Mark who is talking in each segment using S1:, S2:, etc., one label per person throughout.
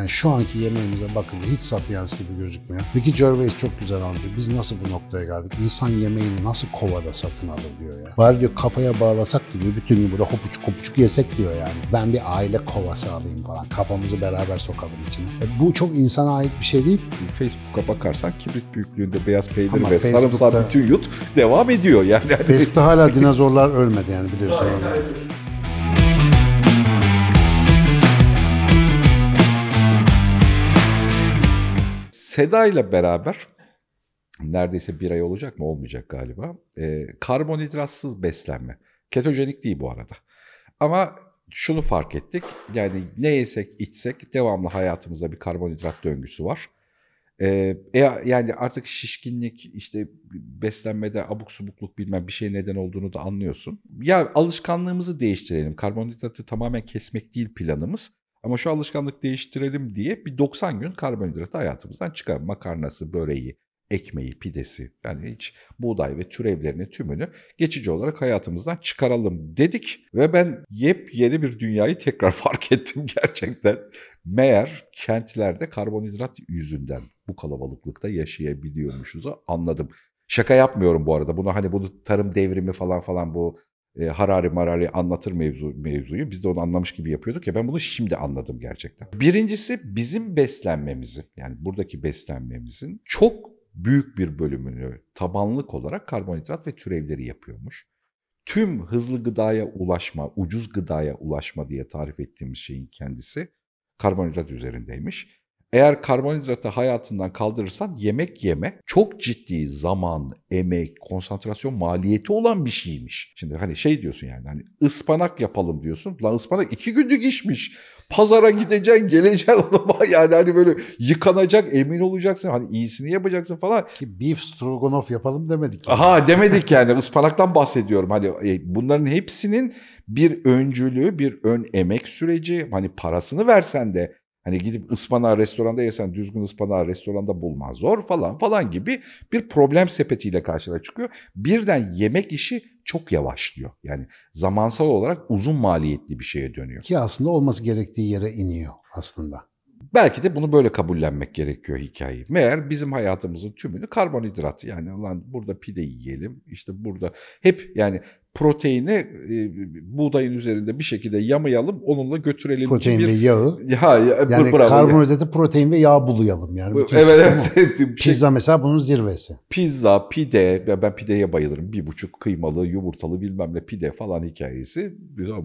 S1: Yani şu anki yemeğimize bakınca hiç sapiens gibi gözükmüyor. Ricky Gervais çok güzel anlatıyor. Biz nasıl bu noktaya geldik? İnsan yemeğini nasıl kovada satın alır diyor ya. Var diyor kafaya bağlasak diyor. Bütün gün burada hopuçuk hopuçuk yesek diyor yani. Ben bir aile kovası alayım falan. Kafamızı beraber sokalım içine. E, bu çok insana ait bir şey değil. Facebook'a bakarsan kibrit büyüklüğünde beyaz peynir ve sarımsak bütün yut devam ediyor yani. Facebook'ta hala dinozorlar ölmedi yani biliyorsun.
S2: Seda ile beraber neredeyse bir ay olacak mı? Olmayacak galiba. E, karbonhidratsız beslenme. Ketojenik değil bu arada. Ama şunu fark ettik. Yani ne yesek içsek devamlı hayatımızda bir karbonhidrat döngüsü var. Ee, e, yani artık şişkinlik işte beslenmede abuk subukluk bilmem bir şey neden olduğunu da anlıyorsun. Ya alışkanlığımızı değiştirelim. Karbonhidratı tamamen kesmek değil planımız. Ama şu alışkanlık değiştirelim diye bir 90 gün karbonhidratı hayatımızdan çıkar. Makarnası, böreği, ekmeği, pidesi yani hiç buğday ve türevlerini tümünü geçici olarak hayatımızdan çıkaralım dedik ve ben yepyeni bir dünyayı tekrar fark ettim gerçekten. Meğer kentlerde karbonhidrat yüzünden bu kalabalıklıkta yaşayabiliyormuşuzu anladım. Şaka yapmıyorum bu arada. Bunu hani bunu tarım devrimi falan falan bu e, harari marari anlatır mevzu, mevzuyu. Biz de onu anlamış gibi yapıyorduk ya ben bunu şimdi anladım gerçekten. Birincisi bizim beslenmemizi yani buradaki beslenmemizin çok büyük bir bölümünü tabanlık olarak karbonhidrat ve türevleri yapıyormuş. Tüm hızlı gıdaya ulaşma, ucuz gıdaya ulaşma diye tarif ettiğimiz şeyin kendisi karbonhidrat üzerindeymiş. Eğer karbonhidratı hayatından kaldırırsan yemek yeme çok ciddi zaman, emek, konsantrasyon maliyeti olan bir şeymiş. Şimdi hani şey diyorsun yani hani ıspanak yapalım diyorsun. Lan ıspanak iki günlük işmiş. Pazara gideceksin, geleceksin ama yani hani böyle yıkanacak, emin olacaksın. Hani iyisini yapacaksın falan. Ki beef stroganoff
S1: yapalım demedik.
S2: Yani. Aha demedik yani ıspanaktan bahsediyorum. Hani e, bunların hepsinin bir öncülüğü, bir ön emek süreci. Hani parasını versen de Hani gidip ıspanağı restoranda yesen düzgün ıspanağı restoranda bulmaz zor falan falan gibi bir problem sepetiyle karşına çıkıyor. Birden yemek işi çok yavaşlıyor. Yani zamansal olarak uzun maliyetli bir şeye dönüyor. Ki aslında olması gerektiği yere iniyor aslında. Belki de bunu böyle kabullenmek gerekiyor hikayeyi. Meğer bizim hayatımızın tümünü karbonhidrat. Yani lan burada pide yiyelim, işte burada hep yani proteini e, buğdayın üzerinde bir şekilde yamayalım onunla götürelim. Protein bir, ve yağı. Ha, ya, yani bravo. karbonhidratı
S1: yani. protein ve yağ bulayalım. Yani Bütün evet, evet. Şey- pizza mesela bunun zirvesi.
S2: Pizza, pide, ben pideye bayılırım. Bir buçuk kıymalı, yumurtalı bilmem ne pide falan hikayesi.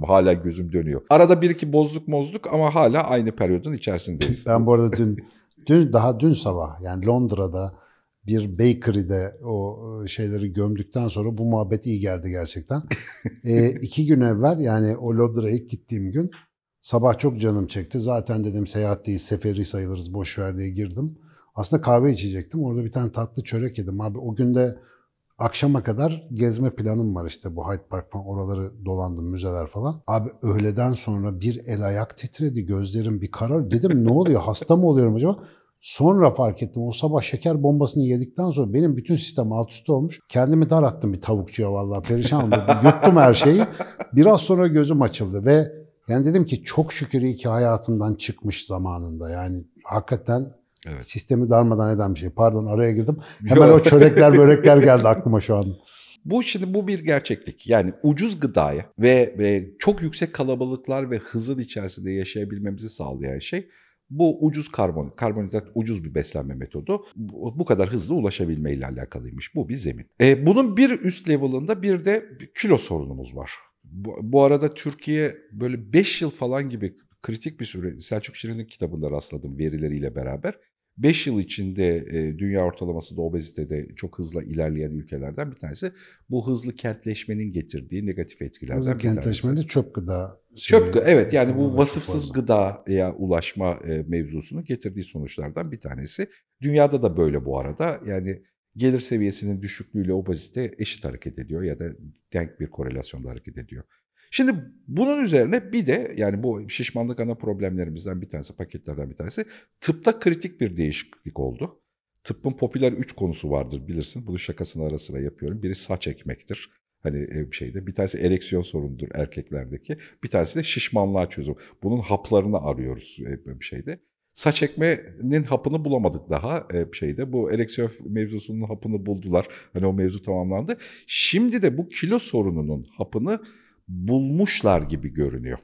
S2: Hala gözüm dönüyor.
S1: Arada bir iki bozluk mozluk ama hala aynı periyodun içerisindeyiz. ben bu arada dün, dün daha dün sabah yani Londra'da bir bakery'de o e, şeyleri gömdükten sonra bu muhabbet iyi geldi gerçekten. e, iki gün evvel yani o Lodra'ya gittiğim gün sabah çok canım çekti. Zaten dedim seyahat değil seferi sayılırız boşver diye girdim. Aslında kahve içecektim. Orada bir tane tatlı çörek yedim. Abi o günde akşama kadar gezme planım var işte bu Hyde Park falan oraları dolandım müzeler falan. Abi öğleden sonra bir el ayak titredi gözlerim bir karar. Dedim ne oluyor hasta mı oluyorum acaba? Sonra fark ettim o sabah şeker bombasını yedikten sonra benim bütün sistem alt üst olmuş. Kendimi dar attım bir tavukçuya vallahi perişan oldum. Yuttum her şeyi. Biraz sonra gözüm açıldı ve yani dedim ki çok şükür iyi ki hayatımdan çıkmış zamanında. Yani hakikaten evet. sistemi darmadan eden bir şey. Pardon araya girdim. Hemen o çörekler börekler geldi aklıma şu an.
S2: Bu şimdi bu bir gerçeklik. Yani ucuz gıdaya ve, ve çok yüksek kalabalıklar ve hızın içerisinde yaşayabilmemizi sağlayan şey bu ucuz karbon, karbonhidrat ucuz bir beslenme metodu. Bu, kadar hızlı ulaşabilme ile alakalıymış. Bu bir zemin. E, bunun bir üst level'ında bir de kilo sorunumuz var. Bu, bu arada Türkiye böyle 5 yıl falan gibi kritik bir süre Selçuk Şirin'in kitabında rastladım verileriyle beraber 5 yıl içinde e, dünya ortalaması da obezitede çok hızlı ilerleyen ülkelerden bir tanesi. Bu hızlı kentleşmenin getirdiği negatif etkilerden hızlı bir tanesi.
S1: Hızlı de çöp gıda. çöp gıda evet yani bu vasıfsız
S2: gıdaya ulaşma e, mevzusunun getirdiği sonuçlardan bir tanesi. Dünyada da böyle bu arada yani gelir seviyesinin düşüklüğüyle obezite eşit hareket ediyor ya da denk bir korelasyonda hareket ediyor. Şimdi bunun üzerine bir de yani bu şişmanlık ana problemlerimizden bir tanesi, paketlerden bir tanesi tıpta kritik bir değişiklik oldu. Tıbbın popüler üç konusu vardır bilirsin. Bunu şakasını ara sıra yapıyorum. Biri saç ekmektir. Hani e, şeyde bir tanesi ereksiyon sorunudur erkeklerdeki. Bir tanesi de şişmanlığa çözüm. Bunun haplarını arıyoruz e, bir şeyde. Saç ekmenin hapını bulamadık daha e, şeyde. Bu ereksiyon mevzusunun hapını buldular. Hani o mevzu tamamlandı. Şimdi de bu kilo sorununun hapını bulmuşlar gibi görünüyor.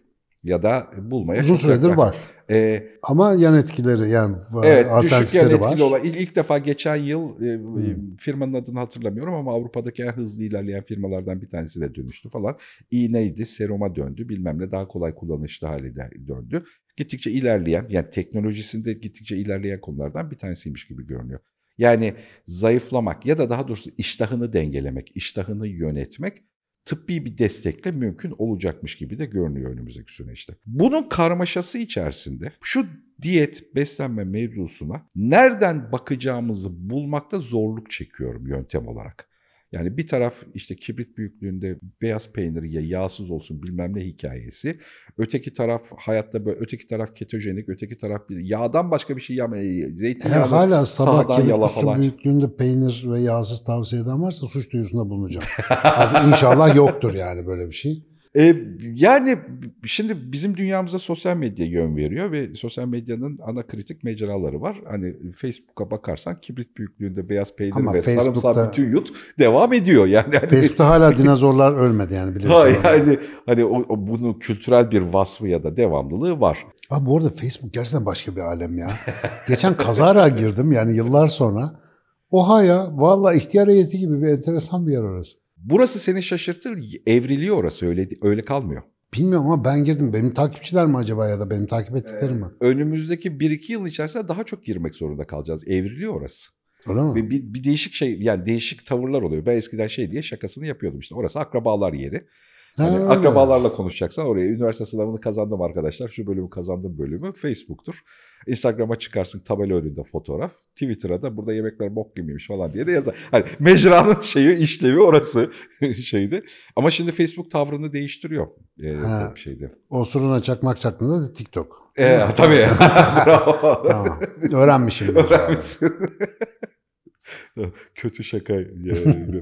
S2: Ya da bulmaya Uzun süredir var. Ee, Ama yan
S1: etkileri yani e, evet, düşük yan etkili
S2: var. olan ilk, ilk defa geçen yıl e, hmm. firmanın adını hatırlamıyorum ama Avrupa'daki en hızlı ilerleyen firmalardan bir tanesi de dönüştü falan. İğneydi, seruma döndü bilmem ne daha kolay kullanışlı hale de döndü. Gittikçe ilerleyen yani teknolojisinde gittikçe ilerleyen konulardan bir tanesiymiş gibi görünüyor. Yani zayıflamak ya da daha doğrusu iştahını dengelemek, iştahını yönetmek tıbbi bir destekle mümkün olacakmış gibi de görünüyor önümüzdeki süreçte. Bunun karmaşası içerisinde şu diyet beslenme mevzusuna nereden bakacağımızı bulmakta zorluk çekiyorum yöntem olarak. Yani bir taraf işte kibrit büyüklüğünde beyaz peynir ye, yağsız olsun bilmem ne hikayesi. Öteki taraf hayatta böyle, öteki taraf ketojenik, öteki taraf bir, yağdan başka bir şey yemeyi, zeytinyağı, hala sabah kibrit falan.
S1: büyüklüğünde peynir ve yağsız tavsiye eden varsa suç duyurusunda bulunacağım. İnşallah yoktur
S2: yani böyle bir şey. E, yani şimdi bizim dünyamıza sosyal medya yön veriyor ve sosyal medyanın ana kritik mecraları var. Hani Facebook'a bakarsan kibrit büyüklüğünde beyaz peynir Ama ve sarımsak bütün yut
S1: devam ediyor.
S2: Yani hani, Facebook'ta
S1: hala dinozorlar ölmedi yani biliyorsun. Ha, yani
S2: hani, hani o, o, bunun kültürel bir vasfı ya da devamlılığı var.
S1: Abi bu arada Facebook gerçekten başka bir alem ya. Geçen kazara girdim yani yıllar sonra. Oha ya valla ihtiyar heyeti gibi bir enteresan bir yer orası. Burası seni şaşırtır,
S2: evriliyor orası öyle öyle kalmıyor.
S1: Bilmiyorum ama ben girdim. Benim takipçiler mi acaba ya da benim takip ettiklerim ee, mi?
S2: Önümüzdeki 1-2 yıl içerisinde daha çok girmek zorunda kalacağız. Evriliyor orası. Öyle mi? Ve bir, bir değişik şey yani değişik tavırlar oluyor. Ben eskiden şey diye şakasını yapıyordum işte. Orası akrabalar yeri. Hani akrabalarla konuşacaksan oraya üniversite sınavını kazandım arkadaşlar. Şu bölümü kazandım bölümü Facebook'tur. Instagram'a çıkarsın tabela önünde fotoğraf. Twitter'a da burada yemekler bok gibiymiş falan diye de yazar. Hani mecranın şeyi işlevi orası şeydi. Ama şimdi Facebook tavrını değiştiriyor. Ee, ha, şeydi.
S1: Osuruna çakmak çaktığında da TikTok. Ee, tabii. Bravo. tamam. Öğrenmişim. Öğrenmişsin.
S2: Kötü şaka e,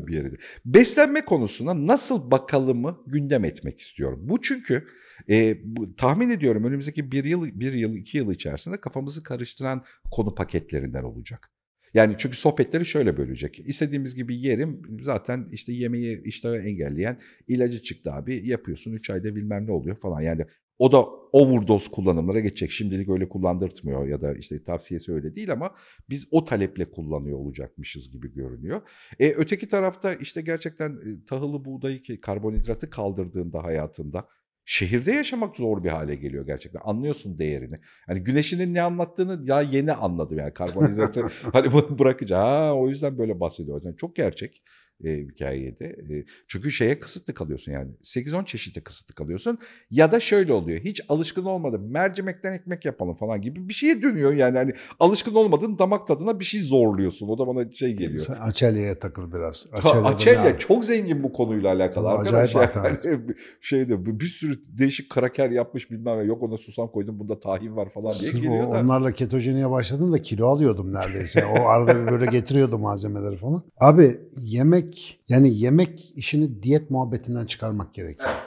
S2: bir yerinde. Beslenme konusuna nasıl bakalımı gündem etmek istiyorum. Bu çünkü e, bu, tahmin ediyorum önümüzdeki bir yıl, bir yıl, iki yıl içerisinde kafamızı karıştıran konu paketlerinden olacak. Yani çünkü sohbetleri şöyle bölecek. İstediğimiz gibi yerim zaten işte yemeği iştahı engelleyen ilacı çıktı abi yapıyorsun 3 ayda bilmem ne oluyor falan. Yani o da overdose kullanımlara geçecek. Şimdilik öyle kullandırtmıyor ya da işte tavsiyesi öyle değil ama biz o taleple kullanıyor olacakmışız gibi görünüyor. E, öteki tarafta işte gerçekten e, tahılı buğdayı ki karbonhidratı kaldırdığında hayatında şehirde yaşamak zor bir hale geliyor gerçekten. Anlıyorsun değerini. Hani güneşinin ne anlattığını ya yeni anladım yani karbonhidratı hani bunu bırakacağım. Ha o yüzden böyle bahsediyor. Yani çok gerçek e, hikayede. E, çünkü şeye kısıtlı kalıyorsun yani. 8-10 çeşitte kısıtlı kalıyorsun. Ya da şöyle oluyor. Hiç alışkın olmadın Mercimekten ekmek yapalım falan gibi bir şeye dönüyor yani. Hani alışkın olmadın damak tadına bir şey zorluyorsun. O da bana şey geliyor. Sen
S1: açelyeye takıl biraz. Açelya,
S2: çok zengin bu konuyla alakalı Tabii, arkadaş. Acayip yani, şeyde bir sürü değişik karaker yapmış bilmem ne. Yok ona susam koydum bunda tahin var falan diye Sırf geliyor o, da. Onlarla
S1: ketojeniye başladım da kilo alıyordum neredeyse. o arada böyle getiriyordum malzemeleri falan. Abi yemek yemek yani yemek işini diyet muhabbetinden çıkarmak gerekiyor. Evet.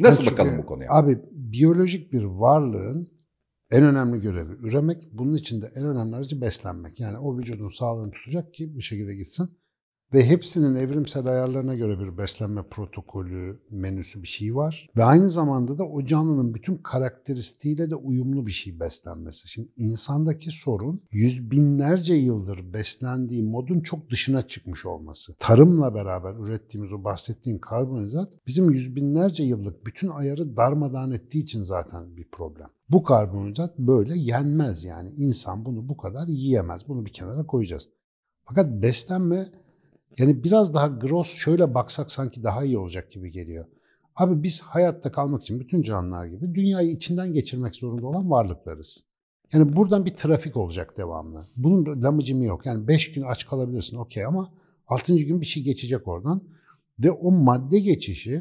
S1: Nasıl Çünkü, bakalım bu konuya? Abi biyolojik bir varlığın en önemli görevi üremek. Bunun için de en önemli aracı beslenmek. Yani o vücudun sağlığını tutacak ki bir şekilde gitsin ve hepsinin evrimsel ayarlarına göre bir beslenme protokolü, menüsü bir şey var. Ve aynı zamanda da o canlının bütün karakteristiğiyle de uyumlu bir şey beslenmesi. Şimdi insandaki sorun yüz binlerce yıldır beslendiği modun çok dışına çıkmış olması. Tarımla beraber ürettiğimiz o bahsettiğin karbonhidrat bizim yüz binlerce yıllık bütün ayarı darmadan ettiği için zaten bir problem. Bu karbonhidrat böyle yenmez yani. insan bunu bu kadar yiyemez. Bunu bir kenara koyacağız. Fakat beslenme yani biraz daha gross şöyle baksak sanki daha iyi olacak gibi geliyor. Abi biz hayatta kalmak için bütün canlılar gibi dünyayı içinden geçirmek zorunda olan varlıklarız. Yani buradan bir trafik olacak devamlı. Bunun lamıcımı yok. Yani 5 gün aç kalabilirsin okey ama 6. gün bir şey geçecek oradan. Ve o madde geçişi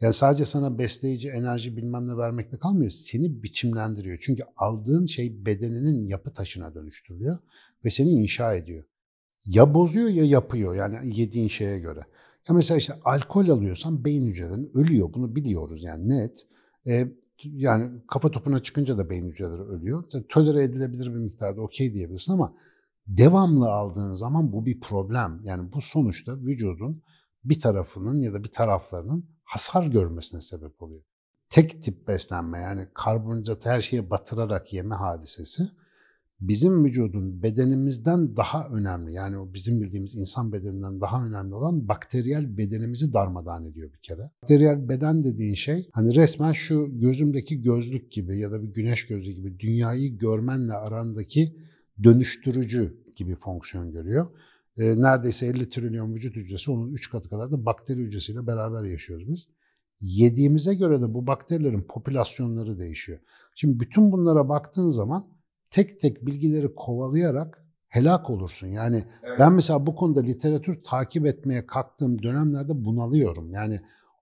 S1: yani sadece sana besleyici enerji bilmem ne vermekle kalmıyor. Seni biçimlendiriyor. Çünkü aldığın şey bedeninin yapı taşına dönüştürüyor ve seni inşa ediyor ya bozuyor ya yapıyor yani yediğin şeye göre. Ya mesela işte alkol alıyorsan beyin hücrelerin ölüyor bunu biliyoruz yani net. E, yani kafa topuna çıkınca da beyin hücreleri ölüyor. Yani tölere edilebilir bir miktarda okey diyebilirsin ama devamlı aldığın zaman bu bir problem. Yani bu sonuçta vücudun bir tarafının ya da bir taraflarının hasar görmesine sebep oluyor. Tek tip beslenme yani karbonhidratı her şeye batırarak yeme hadisesi bizim vücudun bedenimizden daha önemli yani o bizim bildiğimiz insan bedeninden daha önemli olan bakteriyel bedenimizi darmadağın ediyor bir kere. Bakteriyel beden dediğin şey hani resmen şu gözümdeki gözlük gibi ya da bir güneş gözlüğü gibi dünyayı görmenle arandaki dönüştürücü gibi fonksiyon görüyor. E, neredeyse 50 trilyon vücut hücresi onun 3 katı kadar da bakteri hücresiyle beraber yaşıyoruz biz. Yediğimize göre de bu bakterilerin popülasyonları değişiyor. Şimdi bütün bunlara baktığın zaman tek tek bilgileri kovalayarak helak olursun. Yani evet. ben mesela bu konuda literatür takip etmeye kalktığım dönemlerde bunalıyorum. Yani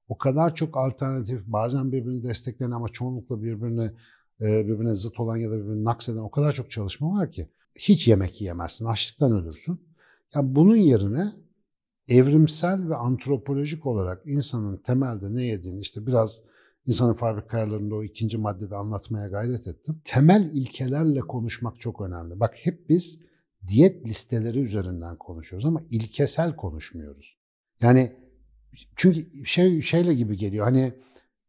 S1: o kadar çok alternatif, bazen birbirini destekleyen ama çoğunlukla birbirine e, birbirine zıt olan ya da birbirini nakseden o kadar çok çalışma var ki hiç yemek yiyemezsin, açlıktan ölürsün. Yani bunun yerine evrimsel ve antropolojik olarak insanın temelde ne yediğini işte biraz İnsanın Faruk Kayarlar'ın o ikinci maddede anlatmaya gayret ettim. Temel ilkelerle konuşmak çok önemli. Bak hep biz diyet listeleri üzerinden konuşuyoruz ama ilkesel konuşmuyoruz. Yani çünkü şey şeyle gibi geliyor hani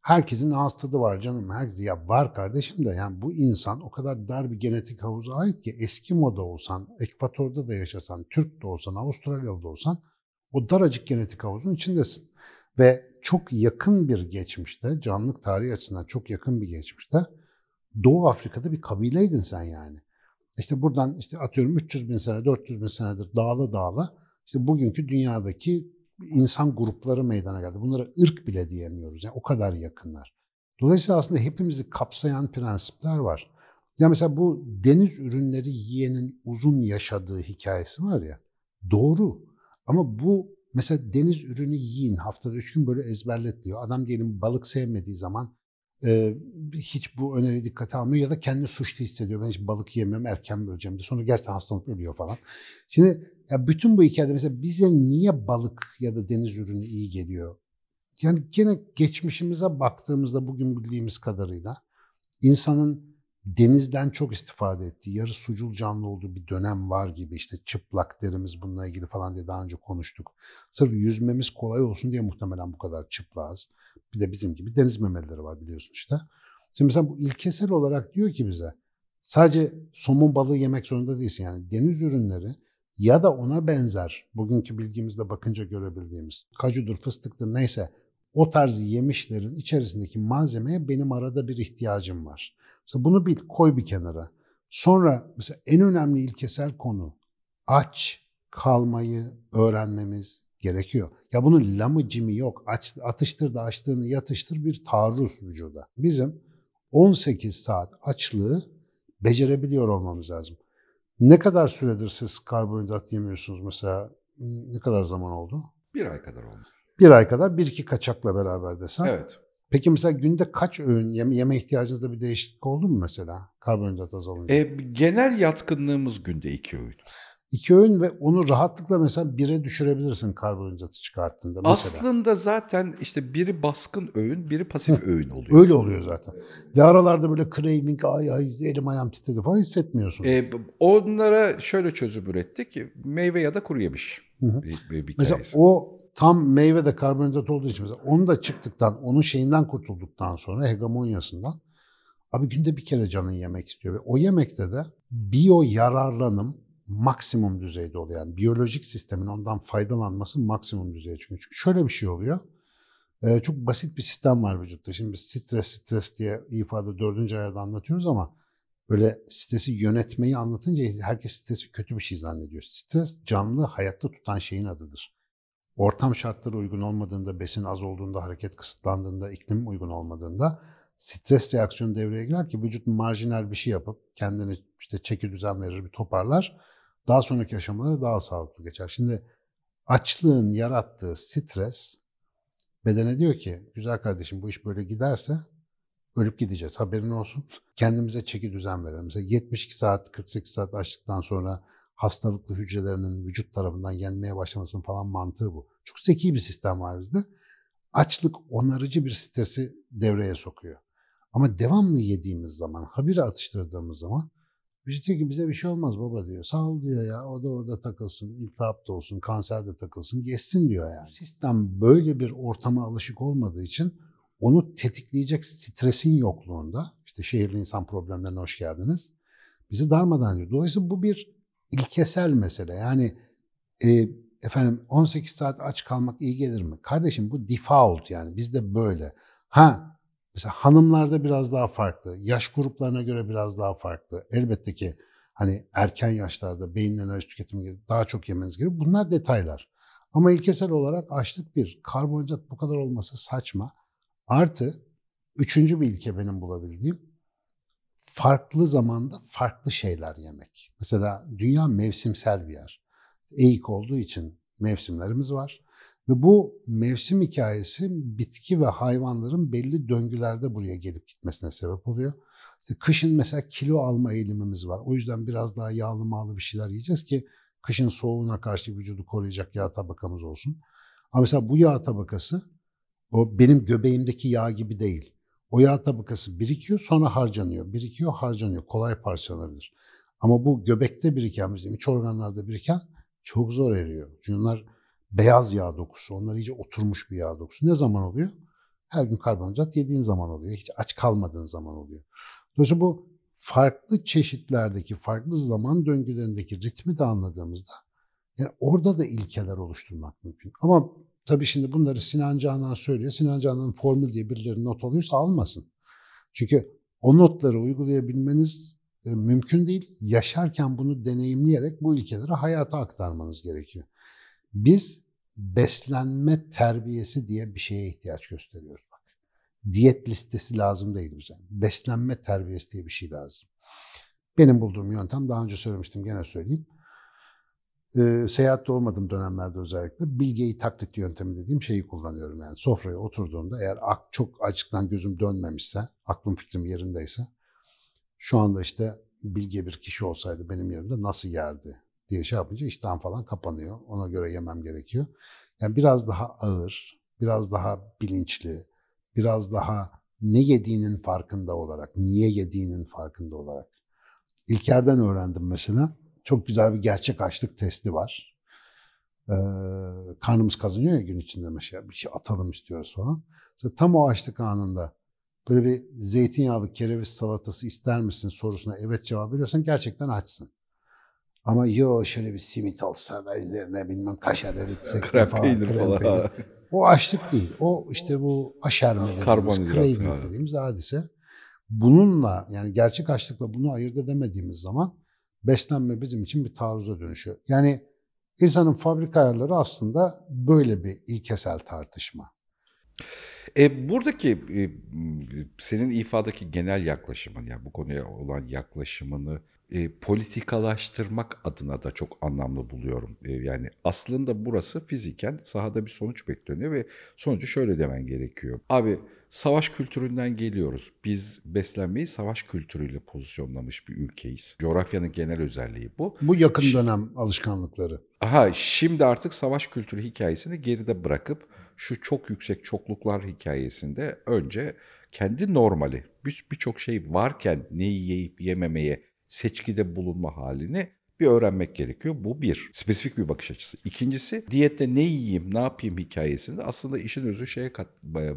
S1: herkesin ağız tadı var canım herkes ya var kardeşim de yani bu insan o kadar dar bir genetik havuza ait ki eski moda olsan, Ekvator'da da yaşasan, Türk de olsan, Avustralyalı da olsan o daracık genetik havuzun içindesin. Ve çok yakın bir geçmişte, canlılık tarihi açısından çok yakın bir geçmişte Doğu Afrika'da bir kabileydin sen yani. İşte buradan işte atıyorum 300 bin sene, 400 bin senedir dağla dağla işte bugünkü dünyadaki insan grupları meydana geldi. Bunlara ırk bile diyemiyoruz. Yani o kadar yakınlar. Dolayısıyla aslında hepimizi kapsayan prensipler var. Ya mesela bu deniz ürünleri yiyenin uzun yaşadığı hikayesi var ya. Doğru. Ama bu Mesela deniz ürünü yiyin haftada üç gün böyle ezberlet diyor. Adam diyelim balık sevmediği zaman e, hiç bu öneri dikkate almıyor ya da kendini suçlu hissediyor. Ben hiç balık yemiyorum erken mi öleceğim diye. Sonra gerçekten hastalık ölüyor falan. Şimdi ya bütün bu hikayede mesela bize niye balık ya da deniz ürünü iyi geliyor? Yani gene geçmişimize baktığımızda bugün bildiğimiz kadarıyla insanın denizden çok istifade etti. Yarı sucul canlı olduğu bir dönem var gibi işte çıplak derimiz bununla ilgili falan diye daha önce konuştuk. Sırf yüzmemiz kolay olsun diye muhtemelen bu kadar çıplaz. Bir de bizim gibi deniz memelileri var biliyorsun işte. Şimdi mesela bu ilkesel olarak diyor ki bize sadece somun balığı yemek zorunda değilsin. Yani deniz ürünleri ya da ona benzer bugünkü bilgimizle bakınca görebildiğimiz kacudur, fıstıktır neyse o tarz yemişlerin içerisindeki malzemeye benim arada bir ihtiyacım var. İşte bunu bil, koy bir kenara. Sonra mesela en önemli ilkesel konu aç kalmayı öğrenmemiz gerekiyor. Ya bunun lamı cimi yok. Aç, atıştır da açtığını yatıştır bir taarruz vücuda. Bizim 18 saat açlığı becerebiliyor olmamız lazım. Ne kadar süredir siz karbonhidrat yemiyorsunuz mesela? Ne kadar zaman oldu?
S2: Bir ay kadar oldu.
S1: Bir ay kadar, bir iki kaçakla beraber desem? Evet. Peki mesela günde kaç öğün yeme, yeme ihtiyacınızda bir değişiklik oldu mu mesela karbonhidrat azalınca? E, genel yatkınlığımız günde iki öğün. İki öğün ve onu rahatlıkla mesela bire düşürebilirsin karbonhidratı çıkarttığında mesela.
S2: Aslında zaten işte biri baskın öğün, biri pasif öğün oluyor. Öyle oluyor
S1: zaten. Ve aralarda böyle craving, ay ay elim ayağım titredi falan hissetmiyorsunuz.
S2: E, onlara şöyle çözüm ürettik. Meyve ya da kuru yemiş. Hı hı. Bir, bir, mesela
S1: o tam meyve de karbonhidrat olduğu için mesela onu da çıktıktan, onun şeyinden kurtulduktan sonra hegemonyasından abi günde bir kere canın yemek istiyor. Ve o yemekte de biyo yararlanım maksimum düzeyde oluyor. Yani biyolojik sistemin ondan faydalanması maksimum düzeye çıkıyor. Çünkü şöyle bir şey oluyor. Ee, çok basit bir sistem var vücutta. Şimdi stres stres diye ifade dördüncü ayarda anlatıyoruz ama böyle stresi yönetmeyi anlatınca herkes stresi kötü bir şey zannediyor. Stres canlı hayatta tutan şeyin adıdır ortam şartları uygun olmadığında, besin az olduğunda, hareket kısıtlandığında, iklim uygun olmadığında stres reaksiyonu devreye girer ki vücut marjinal bir şey yapıp kendini işte çeki düzen verir, bir toparlar. Daha sonraki aşamaları daha sağlıklı geçer. Şimdi açlığın yarattığı stres bedene diyor ki güzel kardeşim bu iş böyle giderse ölüp gideceğiz haberin olsun. Kendimize çeki düzen verelim. Mesela 72 saat 48 saat açlıktan sonra hastalıklı hücrelerinin vücut tarafından yenmeye başlamasının falan mantığı bu. Çok zeki bir sistem var bizde. Açlık onarıcı bir stresi devreye sokuyor. Ama devamlı yediğimiz zaman, habire atıştırdığımız zaman bize diyor ki bize bir şey olmaz baba diyor. Sağ ol diyor ya o da orada takılsın, iltihap da olsun, kanser de takılsın, geçsin diyor yani. Sistem böyle bir ortama alışık olmadığı için onu tetikleyecek stresin yokluğunda, işte şehirli insan problemlerine hoş geldiniz, bizi darmadan diyor. Dolayısıyla bu bir ilkesel mesele. Yani e, efendim 18 saat aç kalmak iyi gelir mi? Kardeşim bu default yani bizde böyle. Ha mesela hanımlarda biraz daha farklı, yaş gruplarına göre biraz daha farklı. Elbette ki hani erken yaşlarda beyin enerji tüketimi gibi daha çok yemeniz gibi Bunlar detaylar. Ama ilkesel olarak açlık bir, karbonhidrat bu kadar olması saçma. Artı üçüncü bir ilke benim bulabildiğim farklı zamanda farklı şeyler yemek. Mesela dünya mevsimsel bir yer. Eğik olduğu için mevsimlerimiz var. Ve bu mevsim hikayesi bitki ve hayvanların belli döngülerde buraya gelip gitmesine sebep oluyor. İşte kışın mesela kilo alma eğilimimiz var. O yüzden biraz daha yağlı mağlı bir şeyler yiyeceğiz ki kışın soğuğuna karşı vücudu koruyacak yağ tabakamız olsun. Ama mesela bu yağ tabakası o benim göbeğimdeki yağ gibi değil. O yağ tabakası birikiyor sonra harcanıyor. Birikiyor harcanıyor. Kolay parçalanabilir. Ama bu göbekte biriken bizim iç organlarda biriken çok zor eriyor. Çünkü onlar beyaz yağ dokusu. Onlar iyice oturmuş bir yağ dokusu. Ne zaman oluyor? Her gün karbonhidrat yediğin zaman oluyor. Hiç aç kalmadığın zaman oluyor. Dolayısıyla bu farklı çeşitlerdeki, farklı zaman döngülerindeki ritmi de anladığımızda yani orada da ilkeler oluşturmak mümkün. Ama tabii şimdi bunları Sinan Canan söylüyor. Sinan Canan'ın formül diye birileri not alıyorsa almasın. Çünkü o notları uygulayabilmeniz e, mümkün değil. Yaşarken bunu deneyimleyerek bu ilkelere hayata aktarmanız gerekiyor. Biz beslenme terbiyesi diye bir şeye ihtiyaç gösteriyoruz. Bak, diyet listesi lazım değil bize. Beslenme terbiyesi diye bir şey lazım. Benim bulduğum yöntem daha önce söylemiştim gene söyleyeyim e, seyahatte olmadığım dönemlerde özellikle bilgeyi taklit yöntemi dediğim şeyi kullanıyorum. Yani sofraya oturduğumda eğer ak, çok açıktan gözüm dönmemişse, aklım fikrim yerindeyse şu anda işte bilge bir kişi olsaydı benim yerimde nasıl yerdi diye şey yapınca iştahım falan kapanıyor. Ona göre yemem gerekiyor. Yani biraz daha ağır, biraz daha bilinçli, biraz daha ne yediğinin farkında olarak, niye yediğinin farkında olarak. İlker'den öğrendim mesela çok güzel bir gerçek açlık testi var. Ee, karnımız kazanıyor ya gün içinde mesela bir şey atalım istiyoruz falan. İşte tam o açlık anında böyle bir zeytinyağlı kereviz salatası ister misin sorusuna evet cevap veriyorsan gerçekten açsın. Ama yo şöyle bir simit olsa da üzerine bilmem kaşar eritsek krem falan. Peynir krem falan. Peynir. O açlık değil. O işte bu aşerme dediğimiz, craving dediğimiz hadise. Bununla yani gerçek açlıkla bunu ayırt edemediğimiz zaman beslenme bizim için bir taarruza dönüşüyor. Yani insanın fabrika ayarları aslında böyle bir ilkesel tartışma.
S2: E, buradaki e, senin ifadaki genel yaklaşımın yani bu konuya olan yaklaşımını e, politikalaştırmak adına da çok anlamlı buluyorum. E, yani aslında burası fiziken sahada bir sonuç bekleniyor ve sonucu şöyle demen gerekiyor. Abi savaş kültüründen geliyoruz. Biz beslenmeyi savaş kültürüyle pozisyonlamış bir ülkeyiz. Coğrafyanın genel
S1: özelliği bu. Bu yakın Ş dönem alışkanlıkları.
S2: Aha şimdi artık savaş kültürü hikayesini geride bırakıp şu çok yüksek çokluklar hikayesinde önce kendi normali birçok bir şey varken neyi yiyip yememeye seçkide bulunma halini bir öğrenmek gerekiyor. Bu bir. Spesifik bir bakış açısı. İkincisi diyette ne yiyeyim, ne yapayım hikayesinde aslında işin özü şeye kat,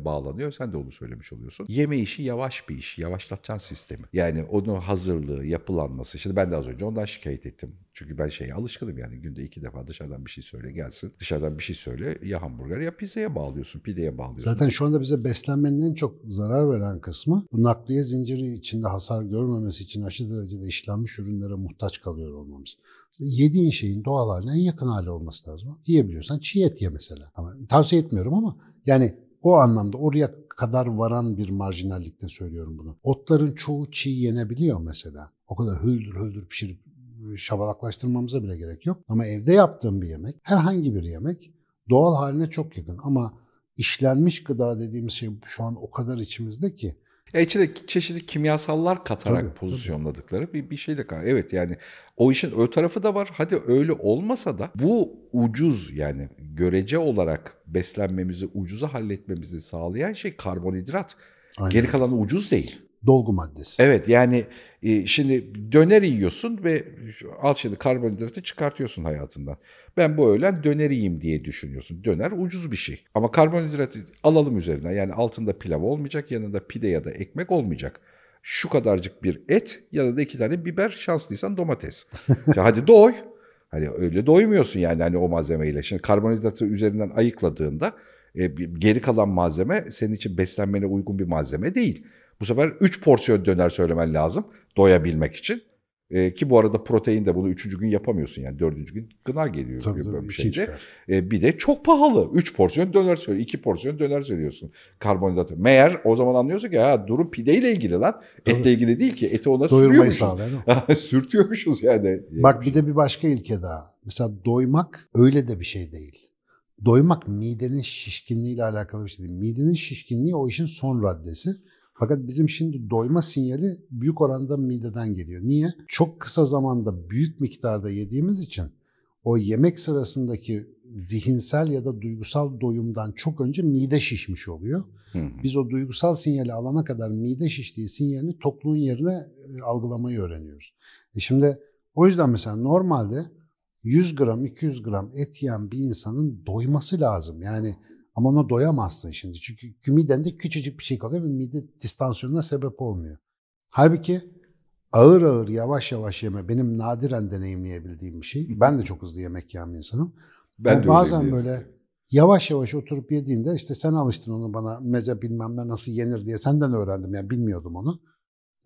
S2: bağlanıyor. Sen de onu söylemiş oluyorsun. Yeme işi yavaş bir iş. Yavaşlatacaksın sistemi. Yani onun hazırlığı, yapılanması. Şimdi ben de az önce ondan şikayet ettim. Çünkü ben şeye alışkınım yani günde iki defa dışarıdan bir şey söyle gelsin. Dışarıdan bir şey söyle ya hamburger ya pizzaya bağlıyorsun, pideye bağlıyorsun. Zaten şu
S1: anda bize beslenmenin en çok zarar veren kısmı bu nakliye zinciri içinde hasar görmemesi için aşırı derecede işlenmiş ürünlere muhtaç kalıyor olmamız yediğin şeyin doğal haline en yakın hali olması lazım. Yiyebiliyorsan çiğ et ye mesela. Ama tavsiye etmiyorum ama yani o anlamda oraya kadar varan bir marjinallikte söylüyorum bunu. Otların çoğu çiğ yenebiliyor mesela. O kadar hüldür hüldür pişirip şabalaklaştırmamıza bile gerek yok. Ama evde yaptığım bir yemek, herhangi bir yemek doğal haline çok yakın. Ama işlenmiş gıda dediğimiz şey şu an o kadar içimizde ki.
S2: E içine çeşitli kimyasallar katarak tabii, pozisyonladıkları tabii. bir bir şey de kalıyor. Evet yani o işin öyle tarafı da var. Hadi öyle olmasa da bu ucuz yani görece olarak beslenmemizi, ucuza halletmemizi sağlayan şey karbonhidrat. Aynen. Geri kalanı ucuz değil. Dolgu maddesi. Evet yani e, şimdi döner yiyorsun ve al şimdi karbonhidratı çıkartıyorsun hayatından. Ben bu öğlen döner yiyeyim diye düşünüyorsun. Döner ucuz bir şey. Ama karbonhidratı alalım üzerine. Yani altında pilav olmayacak, yanında pide ya da ekmek olmayacak şu kadarcık bir et ya da iki tane biber şanslıysan domates. ya hadi doy. Hani öyle doymuyorsun yani hani o malzemeyle. Şimdi karbonhidratı üzerinden ayıkladığında e, geri kalan malzeme senin için beslenmene uygun bir malzeme değil. Bu sefer 3 porsiyon döner söylemen lazım doyabilmek için. E, ki bu arada protein de bunu üçüncü gün yapamıyorsun yani dördüncü gün gınar geliyor tabii, tabii, bir şeyde. Şey e, ee, bir de çok pahalı. Üç porsiyon döner söylüyor, iki porsiyon döner söylüyorsun karbonhidratı. Meğer o zaman anlıyorsun ki ha durum pideyle ilgili lan. Tabii. Etle ilgili değil ki. Eti ona sürüyormuşuz. Sürtüyormuşuz yani.
S1: Bak bir de bir başka ilke daha. Mesela doymak öyle de bir şey değil. Doymak midenin şişkinliğiyle alakalı bir şey değil. Midenin şişkinliği o işin son raddesi. Fakat bizim şimdi doyma sinyali büyük oranda mideden geliyor. Niye? Çok kısa zamanda büyük miktarda yediğimiz için o yemek sırasındaki zihinsel ya da duygusal doyumdan çok önce mide şişmiş oluyor. Biz o duygusal sinyali alana kadar mide şiştiği sinyalini tokluğun yerine e, algılamayı öğreniyoruz. E şimdi o yüzden mesela normalde 100 gram, 200 gram et yiyen bir insanın doyması lazım. Yani ama ona doyamazsın şimdi. Çünkü midende küçücük bir şey kalıyor ve mide distansiyonuna sebep olmuyor. Halbuki ağır ağır yavaş yavaş yeme benim nadiren deneyimleyebildiğim bir şey. Ben de çok hızlı yemek yiyen bir insanım. Ben yani de bazen böyle yavaş yavaş oturup yediğinde işte sen alıştın onu bana meze bilmem ne nasıl yenir diye senden öğrendim yani bilmiyordum onu.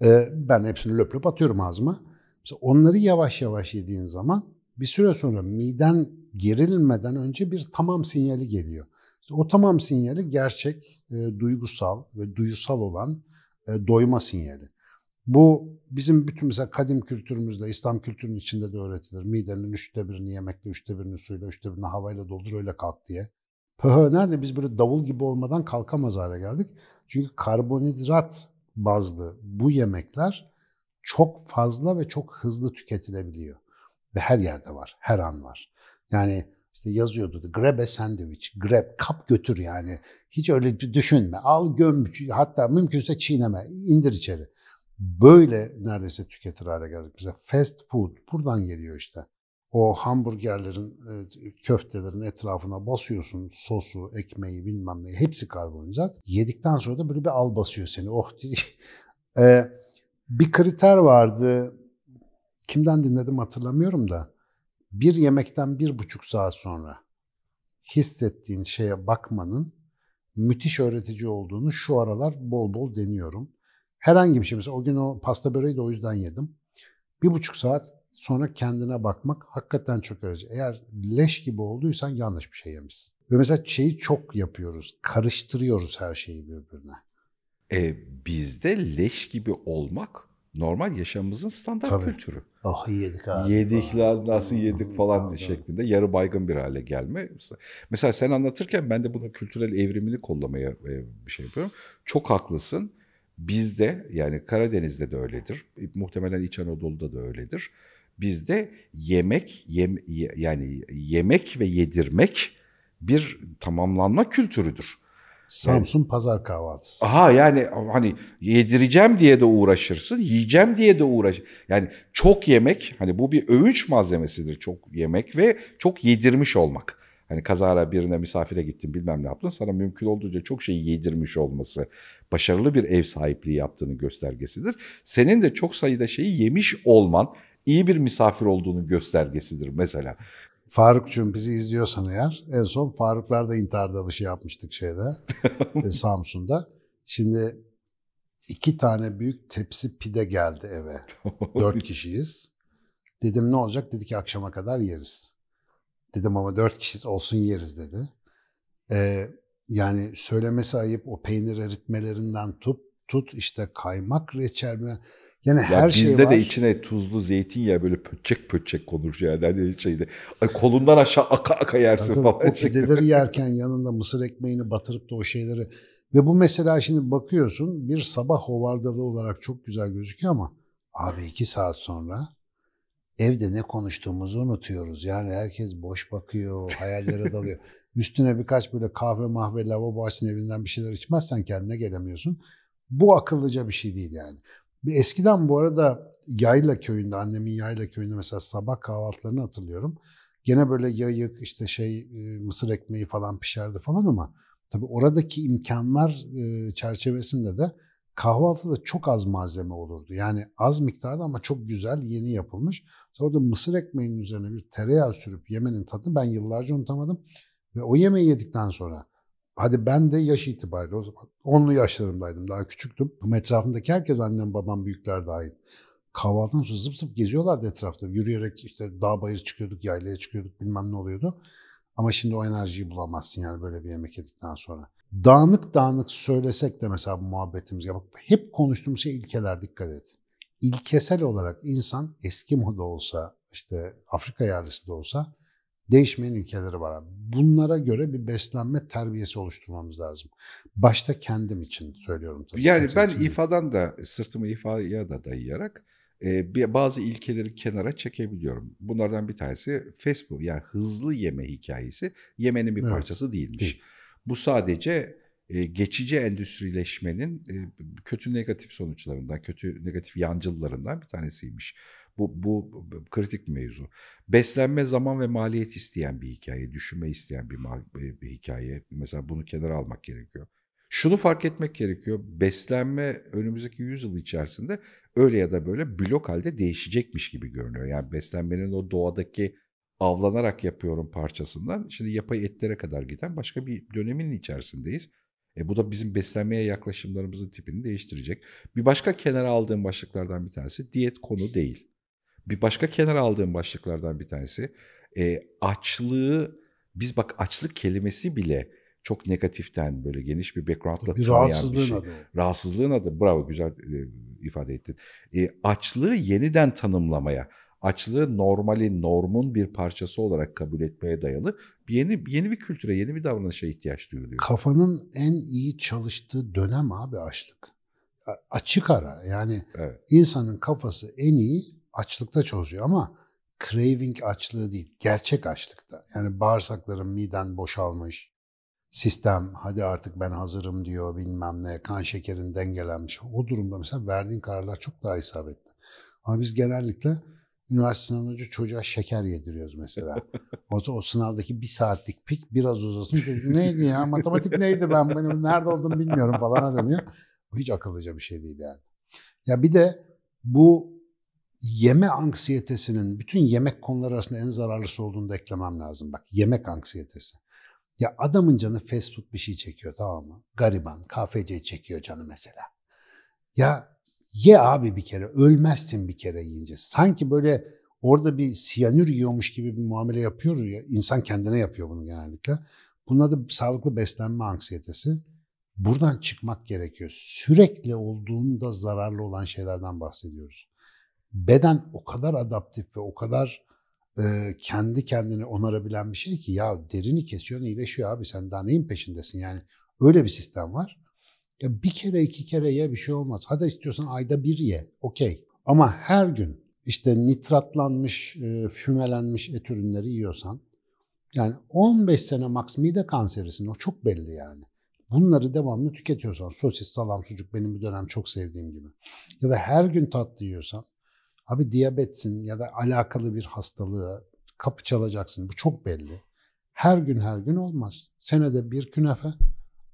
S1: Ee, ben hepsini löp löp atıyorum ağzıma. Mesela onları yavaş yavaş yediğin zaman bir süre sonra miden gerilmeden önce bir tamam sinyali geliyor o tamam sinyali gerçek, e, duygusal ve duyusal olan e, doyma sinyali. Bu bizim bütün mesela kadim kültürümüzde, İslam kültürünün içinde de öğretilir. Midenin üçte birini yemekle, üçte birini suyla, üçte birini havayla doldur öyle kalk diye. Pöhö nerede biz böyle davul gibi olmadan kalkamaz hale geldik. Çünkü karbonhidrat bazlı bu yemekler çok fazla ve çok hızlı tüketilebiliyor. Ve her yerde var, her an var. Yani işte yazıyordu da grab a sandwich, grab, kap götür yani. Hiç öyle düşünme. Al göm, hatta mümkünse çiğneme, indir içeri. Böyle neredeyse tüketir hale geldik. Mesela fast food buradan geliyor işte. O hamburgerlerin, e, köftelerin etrafına basıyorsun sosu, ekmeği bilmem ne hepsi karbonhidrat. Yedikten sonra da böyle bir al basıyor seni. Oh e, bir kriter vardı. Kimden dinledim hatırlamıyorum da bir yemekten bir buçuk saat sonra hissettiğin şeye bakmanın müthiş öğretici olduğunu şu aralar bol bol deniyorum. Herhangi bir şey mesela o gün o pasta böreği de o yüzden yedim. Bir buçuk saat sonra kendine bakmak hakikaten çok öğretici. Eğer leş gibi olduysan yanlış bir şey yemişsin. Ve mesela şeyi çok yapıyoruz. Karıştırıyoruz her şeyi birbirine. E,
S2: bizde leş gibi olmak normal yaşamımızın standart Tabii. kültürü. Oh yedik abi. Yedik lan nasıl yedik falan Tabii. şeklinde yarı baygın bir hale gelme. Mesela sen anlatırken ben de bunun kültürel evrimini kollamaya e, bir şey yapıyorum. Çok haklısın. Bizde yani Karadeniz'de de öyledir. E, muhtemelen İç Anadolu'da da öyledir. Bizde yemek yem, yani yemek ve yedirmek bir tamamlanma kültürüdür. Samsun
S1: pazar kahvaltısı. Aha yani
S2: hani yedireceğim diye de uğraşırsın, yiyeceğim diye de uğraş. Yani çok yemek hani bu bir övünç malzemesidir çok yemek ve çok yedirmiş olmak. Hani kazara birine misafire gittin bilmem ne yaptın sana mümkün olduğunca çok şeyi yedirmiş olması başarılı bir ev sahipliği yaptığını göstergesidir. Senin de çok sayıda şeyi yemiş olman iyi bir misafir
S1: olduğunu göstergesidir mesela. Faruk'cum bizi izliyorsan eğer en son Faruklar da intihar dalışı yapmıştık şeyde e, Samsun'da. Şimdi iki tane büyük tepsi pide geldi eve. Dört kişiyiz. Dedim ne olacak? Dedi ki akşama kadar yeriz. Dedim ama dört kişiyiz olsun yeriz dedi. Ee, yani söylemesi ayıp o peynir eritmelerinden tut, tut işte kaymak reçel mi? Yani ya her şey bizde şey var. de
S2: içine tuzlu zeytinyağı böyle pöçek pöçek konur yani. Hani şeyde, kolundan aşağı aka aka yersin Tabii, falan. O pideleri
S1: yerken yanında mısır ekmeğini batırıp da o şeyleri. Ve bu mesela şimdi bakıyorsun bir sabah hovardalı olarak çok güzel gözüküyor ama abi iki saat sonra evde ne konuştuğumuzu unutuyoruz. Yani herkes boş bakıyor, hayallere dalıyor. Üstüne birkaç böyle kahve mahve lavabo açın evinden bir şeyler içmezsen kendine gelemiyorsun. Bu akıllıca bir şey değil yani. Eskiden bu arada yayla köyünde, annemin yayla köyünde mesela sabah kahvaltılarını hatırlıyorum. Gene böyle yayık işte şey e, mısır ekmeği falan pişerdi falan ama tabii oradaki imkanlar e, çerçevesinde de kahvaltıda çok az malzeme olurdu. Yani az miktarda ama çok güzel yeni yapılmış. Sonra da mısır ekmeğinin üzerine bir tereyağı sürüp yemenin tadını ben yıllarca unutamadım. Ve o yemeği yedikten sonra Hadi ben de yaş itibariyle o zaman. Onlu yaşlarımdaydım, daha küçüktüm. Ama etrafımdaki herkes annem, babam, büyükler dahil. Kahvaltıdan sonra zıp zıp geziyorlardı etrafta. Yürüyerek işte dağ bayır çıkıyorduk, yaylaya çıkıyorduk bilmem ne oluyordu. Ama şimdi o enerjiyi bulamazsın yani böyle bir yemek yedikten sonra. Dağınık dağınık söylesek de mesela bu muhabbetimiz ya bak hep konuştuğumuz şey ilkeler dikkat et. İlkesel olarak insan eski moda olsa işte Afrika yerlisi de olsa değişmeyen ülkeleri var. Bunlara göre bir beslenme terbiyesi oluşturmamız lazım. Başta kendim için söylüyorum tabii.
S2: Yani ben için ifadan da sırtımı ifaya da dayayarak e, bazı ilkeleri kenara çekebiliyorum. Bunlardan bir tanesi Facebook yani hızlı yeme hikayesi yemenin bir evet. parçası değilmiş. Değil. Bu sadece e, geçici endüstrileşmenin e, kötü negatif sonuçlarından, kötü negatif yancıllarından bir tanesiymiş. Bu, bu kritik bir mevzu. Beslenme zaman ve maliyet isteyen bir hikaye, düşünme isteyen bir, bir hikaye. Mesela bunu kenara almak gerekiyor. Şunu fark etmek gerekiyor. Beslenme önümüzdeki 100 yıl içerisinde öyle ya da böyle blok halde değişecekmiş gibi görünüyor. Yani beslenmenin o doğadaki avlanarak yapıyorum parçasından şimdi yapay etlere kadar giden başka bir dönemin içerisindeyiz. E bu da bizim beslenmeye yaklaşımlarımızın tipini değiştirecek. Bir başka kenara aldığım başlıklardan bir tanesi diyet konu değil. Bir başka kenara aldığım başlıklardan bir tanesi e, açlığı biz bak açlık kelimesi bile çok negatiften böyle geniş bir background'la bir rahatsızlığın bir şey. adı. Rahatsızlığın adı. Bravo güzel e, ifade ettin. E, açlığı yeniden tanımlamaya, açlığı normali, normun bir parçası olarak kabul etmeye dayalı bir yeni yeni bir kültüre, yeni bir davranışa
S1: ihtiyaç duyuluyor. Kafanın en iyi çalıştığı dönem abi açlık. Açık ara yani evet. insanın kafası en iyi açlıkta çözüyor ama craving açlığı değil, gerçek açlıkta. Yani bağırsakların miden boşalmış, sistem hadi artık ben hazırım diyor bilmem ne, kan şekerin dengelenmiş. O durumda mesela verdiğin kararlar çok daha isabetli. Ama biz genellikle üniversite önce çocuğa şeker yediriyoruz mesela. O, o sınavdaki bir saatlik pik biraz uzasın. neydi ya matematik neydi ben benim nerede olduğumu bilmiyorum falan dönüyor. Bu hiç akıllıca bir şey değil yani. Ya bir de bu yeme anksiyetesinin bütün yemek konuları arasında en zararlısı olduğunu da eklemem lazım. Bak yemek anksiyetesi. Ya adamın canı fast food bir şey çekiyor tamam mı? Gariban KFC çekiyor canı mesela. Ya ye abi bir kere ölmezsin bir kere yiyince. Sanki böyle orada bir siyanür yiyormuş gibi bir muamele yapıyor ya. İnsan kendine yapıyor bunu genellikle. Bunun adı sağlıklı beslenme anksiyetesi. Buradan çıkmak gerekiyor. Sürekli olduğunda zararlı olan şeylerden bahsediyoruz beden o kadar adaptif ve o kadar e, kendi kendini onarabilen bir şey ki ya derini kesiyor, iyileşiyor abi sen daha neyin peşindesin yani öyle bir sistem var. Ya bir kere iki kere ye bir şey olmaz. Hadi istiyorsan ayda bir ye okey ama her gün işte nitratlanmış, e, fümelenmiş et ürünleri yiyorsan yani 15 sene maks mide kanserisin o çok belli yani. Bunları devamlı tüketiyorsan sosis, salam, sucuk benim bir dönem çok sevdiğim gibi. Ya da her gün tatlı yiyorsan Abi diyabetsin ya da alakalı bir hastalığı kapı çalacaksın. Bu çok belli. Her gün her gün olmaz. Senede bir künefe,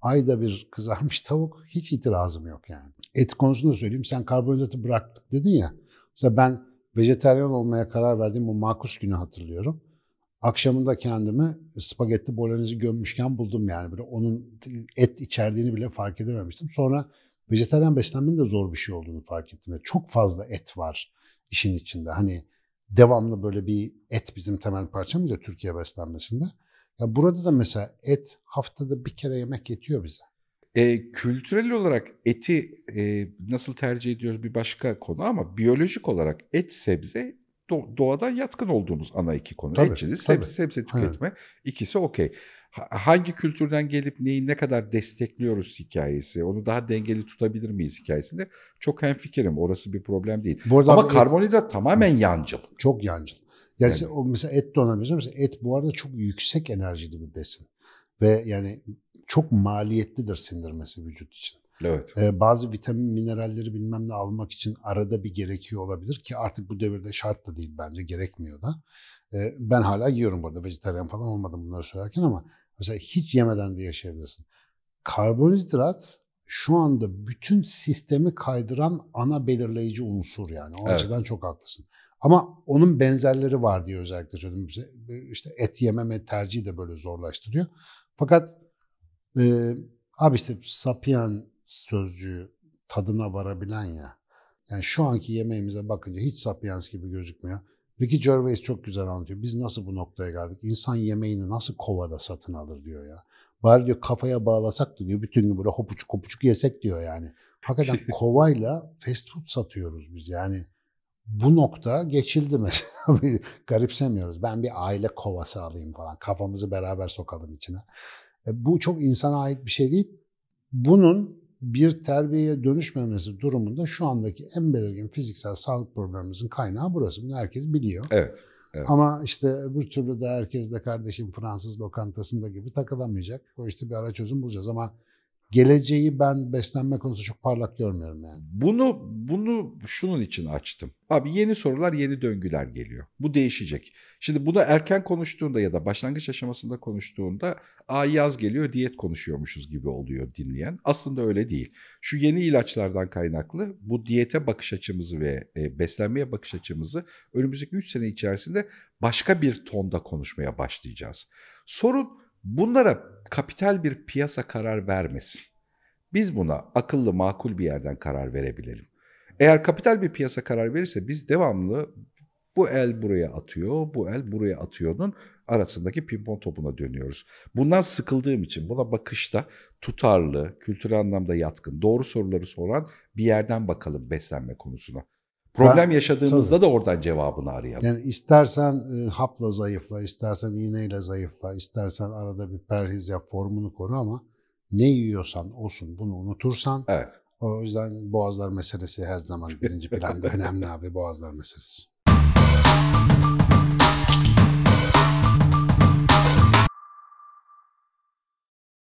S1: ayda bir kızarmış tavuk hiç itirazım yok yani. Et konusunda söyleyeyim sen karbonhidratı bıraktık dedin ya. Mesela ben vejeteryan olmaya karar verdiğim bu makus günü hatırlıyorum. Akşamında kendimi spagetti bolognese gömmüşken buldum yani. Böyle onun et içerdiğini bile fark edememiştim. Sonra vejeteryan beslenmenin de zor bir şey olduğunu fark ettim. Çok fazla et var işin içinde. Hani devamlı böyle bir et bizim temel parçamız ya Türkiye beslenmesinde. Ya burada da mesela et haftada bir kere yemek yetiyor bize.
S2: E, kültürel olarak eti e, nasıl tercih ediyoruz bir başka konu ama biyolojik olarak et sebze doğada yatkın olduğumuz ana iki konu. Tabii, Etçili, sebze, sebze tüketme. Evet. İkisi okey hangi kültürden gelip neyi ne kadar destekliyoruz hikayesi. Onu daha dengeli tutabilir miyiz hikayesinde? Çok hem fikrim. Orası bir problem değil. Bu arada Ama et, karbonhidrat tamamen yancıl. Çok yancıl. Yani, yani.
S1: O mesela et de ona benziyor. Mesela et bu arada çok yüksek enerjili bir besin. Ve yani çok maliyetlidir sindirmesi vücut için. Evet. Ee, bazı vitamin, mineralleri bilmem ne almak için arada bir gerekiyor olabilir ki artık bu devirde şart da değil bence gerekmiyor da. Ee, ben hala yiyorum burada vejetaryen falan olmadım bunları söylerken ama Mesela hiç yemeden de yaşayabilirsin. Karbonhidrat şu anda bütün sistemi kaydıran ana belirleyici unsur yani. O evet. açıdan çok haklısın. Ama onun benzerleri var diye özellikle söyledim. E, işte et yememe tercihi de böyle zorlaştırıyor. Fakat e, abi işte sapien sözcüğü tadına varabilen ya. Yani şu anki yemeğimize bakınca hiç sapiens gibi gözükmüyor. Ricky Gervais çok güzel anlatıyor. Biz nasıl bu noktaya geldik? İnsan yemeğini nasıl kovada satın alır diyor ya. Bari diyor kafaya bağlasak da diyor bütün gün böyle hopuçuk hopuçuk yesek diyor yani. Hakikaten kovayla fast food satıyoruz biz yani. Bu nokta geçildi mesela. Garipsemiyoruz. Ben bir aile kovası alayım falan. Kafamızı beraber sokalım içine. E, bu çok insana ait bir şey değil. Bunun bir terbiyeye dönüşmemesi durumunda şu andaki en belirgin fiziksel sağlık problemimizin kaynağı burası. Bunu herkes biliyor. Evet. Evet. Ama işte öbür türlü de herkes de kardeşim Fransız lokantasında gibi takılamayacak. O işte bir ara çözüm bulacağız ama geleceği ben beslenme konusunda çok parlak görmüyorum yani. Bunu bunu şunun için açtım. Abi yeni sorular, yeni döngüler geliyor. Bu
S2: değişecek. Şimdi bunu erken konuştuğunda ya da başlangıç aşamasında konuştuğunda ay yaz geliyor diyet konuşuyormuşuz gibi oluyor dinleyen. Aslında öyle değil. Şu yeni ilaçlardan kaynaklı bu diyete bakış açımızı ve e, beslenmeye bakış açımızı önümüzdeki 3 sene içerisinde başka bir tonda konuşmaya başlayacağız. Sorun Bunlara kapital bir piyasa karar vermesin. Biz buna akıllı makul bir yerden karar verebilelim. Eğer kapital bir piyasa karar verirse biz devamlı bu el buraya atıyor, bu el buraya atıyor'nun arasındaki pimpon topuna dönüyoruz. Bundan sıkıldığım için buna bakışta tutarlı, kültürel anlamda yatkın, doğru soruları soran bir yerden bakalım beslenme konusuna.
S1: Problem ben, yaşadığımızda
S2: tabii. da oradan cevabını arayalım. Yani
S1: istersen e, hapla zayıfla, istersen iğneyle zayıfla, istersen arada bir perhiz yap, formunu koru ama ne yiyorsan olsun bunu unutursan. Evet. O yüzden boğazlar meselesi her zaman birinci planda önemli abi boğazlar meselesi.